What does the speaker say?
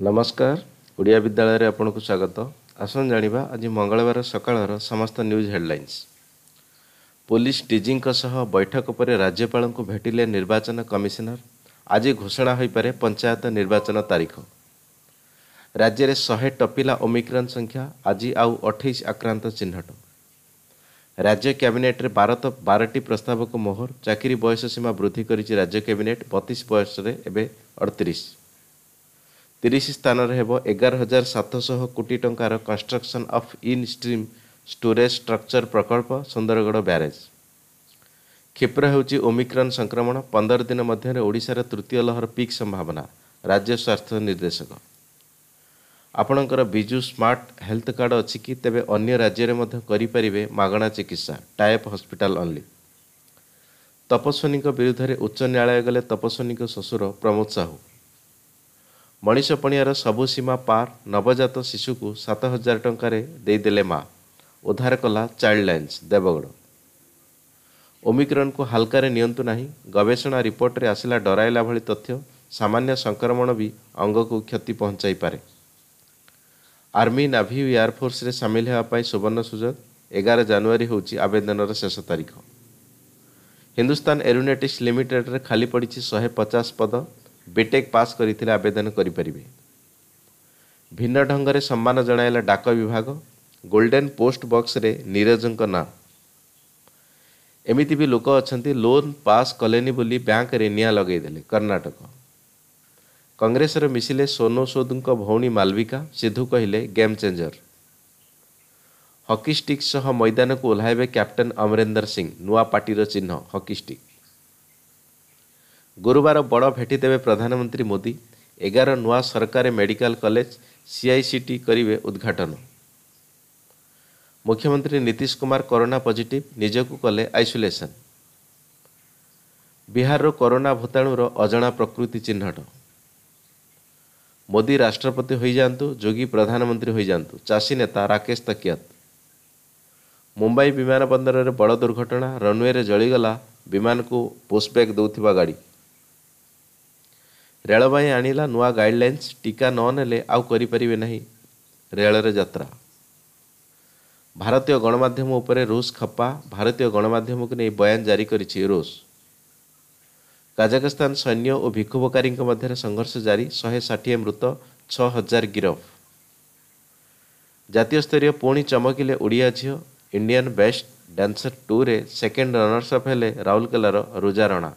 ନମସ୍କାର ଓଡ଼ିଆ ବିଦ୍ୟାଳୟରେ ଆପଣଙ୍କୁ ସ୍ୱାଗତ ଆସନ୍ତୁ ଜାଣିବା ଆଜି ମଙ୍ଗଳବାର ସକାଳର ସମସ୍ତ ନ୍ୟୁଜ୍ ହେଡ଼ଲାଇନ୍ସ ପୋଲିସ ଡିଜିଙ୍କ ସହ ବୈଠକ ପରେ ରାଜ୍ୟପାଳଙ୍କୁ ଭେଟିଲେ ନିର୍ବାଚନ କମିଶନର ଆଜି ଘୋଷଣା ହୋଇପାରେ ପଞ୍ଚାୟତ ନିର୍ବାଚନ ତାରିଖ ରାଜ୍ୟରେ ଶହେ ଟପିଲା ଓମିକ୍ରନ୍ ସଂଖ୍ୟା ଆଜି ଆଉ ଅଠେଇଶ ଆକ୍ରାନ୍ତ ଚିହ୍ନଟ ରାଜ୍ୟ କ୍ୟାବିନେଟ୍ରେ ବାର ବାରଟି ପ୍ରସ୍ତାବକୁ ମୋହର ଚାକିରି ବୟସ ସୀମା ବୃଦ୍ଧି କରିଛି ରାଜ୍ୟ କ୍ୟାବିନେଟ୍ ବତିଶ ବୟସରେ ଏବେ ଅଠତିରିଶ ତିରିଶ ସ୍ଥାନରେ ହେବ ଏଗାର ହଜାର ସାତଶହ କୋଟି ଟଙ୍କାର construction of in stream storage structure ପ୍ରକଳ୍ପ ସୁନ୍ଦରଗଡ଼ ବ୍ୟାରେଜ୍ କ୍ଷିପ୍ର ହେଉଛି ଓମିକ୍ରନ୍ ସଂକ୍ରମଣ ପନ୍ଦର ଦିନ ମଧ୍ୟରେ ଓଡ଼ିଶାର ତୃତୀୟ ଲହର ପିକ୍ ସମ୍ଭାବନା ରାଜ୍ୟ ସ୍ୱାସ୍ଥ୍ୟ ନିର୍ଦ୍ଦେଶକ ଆପଣଙ୍କର ବିଜୁ ସ୍ମାର୍ଟ ହେଲ୍ଥ କାର୍ଡ଼ ଅଛି କି ତେବେ ଅନ୍ୟ ରାଜ୍ୟରେ ମଧ୍ୟ କରିପାରିବେ ମାଗଣା ଚିକିତ୍ସା ଟାଏପ୍ ହସ୍ପିଟାଲ ଅନ୍ଲି ତପସ୍ୱିନୀଙ୍କ ବିରୁଦ୍ଧରେ ଉଚ୍ଚ ନ୍ୟାୟାଳୟ ଗଲେ ତପସ୍ୱିନୀଙ୍କ ଶ୍ୱଶୁର ପ୍ରମୋଦ ସାହୁ ମଣିଷ ପଣିଆର ସବୁ ସୀମା ପାର ନବଜାତ ଶିଶୁକୁ ସାତ ହଜାର ଟଙ୍କାରେ ଦେଇଦେଲେ ମା ଉଦ୍ଧାର କଲା ଚାଇଲ୍ଡ ଲାଇନ୍ସ ଦେବଗଡ଼ ଓମିକ୍ରନ୍କୁ ହାଲକାରେ ନିଅନ୍ତୁ ନାହିଁ ଗବେଷଣା ରିପୋର୍ଟରେ ଆସିଲା ଡରାଇଲା ଭଳି ତଥ୍ୟ ସାମାନ୍ୟ ସଂକ୍ରମଣ ବି ଅଙ୍ଗକୁ କ୍ଷତି ପହଞ୍ଚାଇପାରେ ଆର୍ମି ନାଭି ଏୟାରଫୋର୍ସରେ ସାମିଲ ହେବା ପାଇଁ ସୁବର୍ଣ୍ଣ ସୁଯୋଗ ଏଗାର ଜାନୁଆରୀ ହେଉଛି ଆବେଦନର ଶେଷ ତାରିଖ ହିନ୍ଦୁସ୍ତାନ ଏରୋନେଟିକ୍ସ ଲିମିଟେଡ଼ରେ ଖାଲି ପଡ଼ିଛି ଶହେ ପଚାଶ ପଦ ବିଟେକ୍ ପାସ୍ କରିଥିଲେ ଆବେଦନ କରିପାରିବେ ଭିନ୍ନ ଢଙ୍ଗରେ ସମ୍ମାନ ଜଣାଇଲା ଡାକ ବିଭାଗ ଗୋଲ୍ଡେନ୍ ପୋଷ୍ଟ ବକ୍ସରେ ନିରଜଙ୍କ ନାଁ ଏମିତି ବି ଲୋକ ଅଛନ୍ତି ଲୋନ୍ ପାସ୍ କଲେନି ବୋଲି ବ୍ୟାଙ୍କରେ ନିଆଁ ଲଗାଇଦେଲେ କର୍ଣ୍ଣାଟକ କଂଗ୍ରେସରେ ମିଶିଲେ ସୋନୁ ସୋଦଙ୍କ ଭଉଣୀ ମାଲବିକା ସିଦ୍ଧୁ କହିଲେ ଗେମ୍ ଚେଞ୍ଜର ହକି ଷ୍ଟିକ୍ ସହ ମଇଦାନକୁ ଓହ୍ଲାଇବେ କ୍ୟାପ୍ଟେନ୍ ଅମରେନ୍ଦର ସିଂ ନୂଆ ପାର୍ଟିର ଚିହ୍ନ ହକି ଷ୍ଟିକ୍ ଗୁରୁବାର ବଡ଼ ଭେଟି ଦେବେ ପ୍ରଧାନମନ୍ତ୍ରୀ ମୋଦି ଏଗାର ନୂଆ ସରକାରୀ ମେଡ଼ିକାଲ କଲେଜ ସିଆଇସିଟି କରିବେ ଉଦ୍ଘାଟନ ମୁଖ୍ୟମନ୍ତ୍ରୀ ନୀତିଶ କୁମାର କରୋନା ପଜିଟିଭ୍ ନିଜକୁ କଲେ ଆଇସୋଲେସନ୍ ବିହାରର କରୋନା ଭୂତାଣୁର ଅଜଣା ପ୍ରକୃତି ଚିହ୍ନଟ ମୋଦି ରାଷ୍ଟ୍ରପତି ହୋଇଯାଆନ୍ତୁ ଯୋଗୀ ପ୍ରଧାନମନ୍ତ୍ରୀ ହୋଇଯାଆନ୍ତୁ ଚାଷୀ ନେତା ରାକେଶ ତକିଆତ ମୁମ୍ବାଇ ବିମାନ ବନ୍ଦରରେ ବଡ଼ ଦୁର୍ଘଟଣା ରନ୍ୱେରେ ଜଳିଗଲା ବିମାନକୁ ପୋଷ୍ଟବ୍ୟାକ୍ ଦେଉଥିବା ଗାଡ଼ି ରେଳବାଇ ଆଣିଲା ନୂଆ ଗାଇଡ଼ଲାଇନ୍ସ ଟିକା ନ ନେଲେ ଆଉ କରିପାରିବେ ନାହିଁ ରେଳରେ ଯାତ୍ରା ଭାରତୀୟ ଗଣମାଧ୍ୟମ ଉପରେ ରୁଷ ଖପା ଭାରତୀୟ ଗଣମାଧ୍ୟମକୁ ନେଇ ବୟାନ ଜାରି କରିଛି ରୁଷ କାଜାକସ୍ତାନ ସୈନ୍ୟ ଓ ବିକ୍ଷୋଭକାରୀଙ୍କ ମଧ୍ୟରେ ସଂଘର୍ଷ ଜାରି ଶହେ ଷାଠିଏ ମୃତ ଛଅ ହଜାର ଗିରଫ ଜାତୀୟ ସ୍ତରୀୟ ପୁଣି ଚମକିଲେ ଓଡ଼ିଆ ଝିଅ ଇଣ୍ଡିଆନ୍ ବେଷ୍ଟ ଡ୍ୟାନ୍ସର ଟୁରେ ସେକେଣ୍ଡ ରନର୍ସଅପ୍ ଅଫ୍ ହେଲେ ରାଉରକେଲାର ରୁଜାରଣା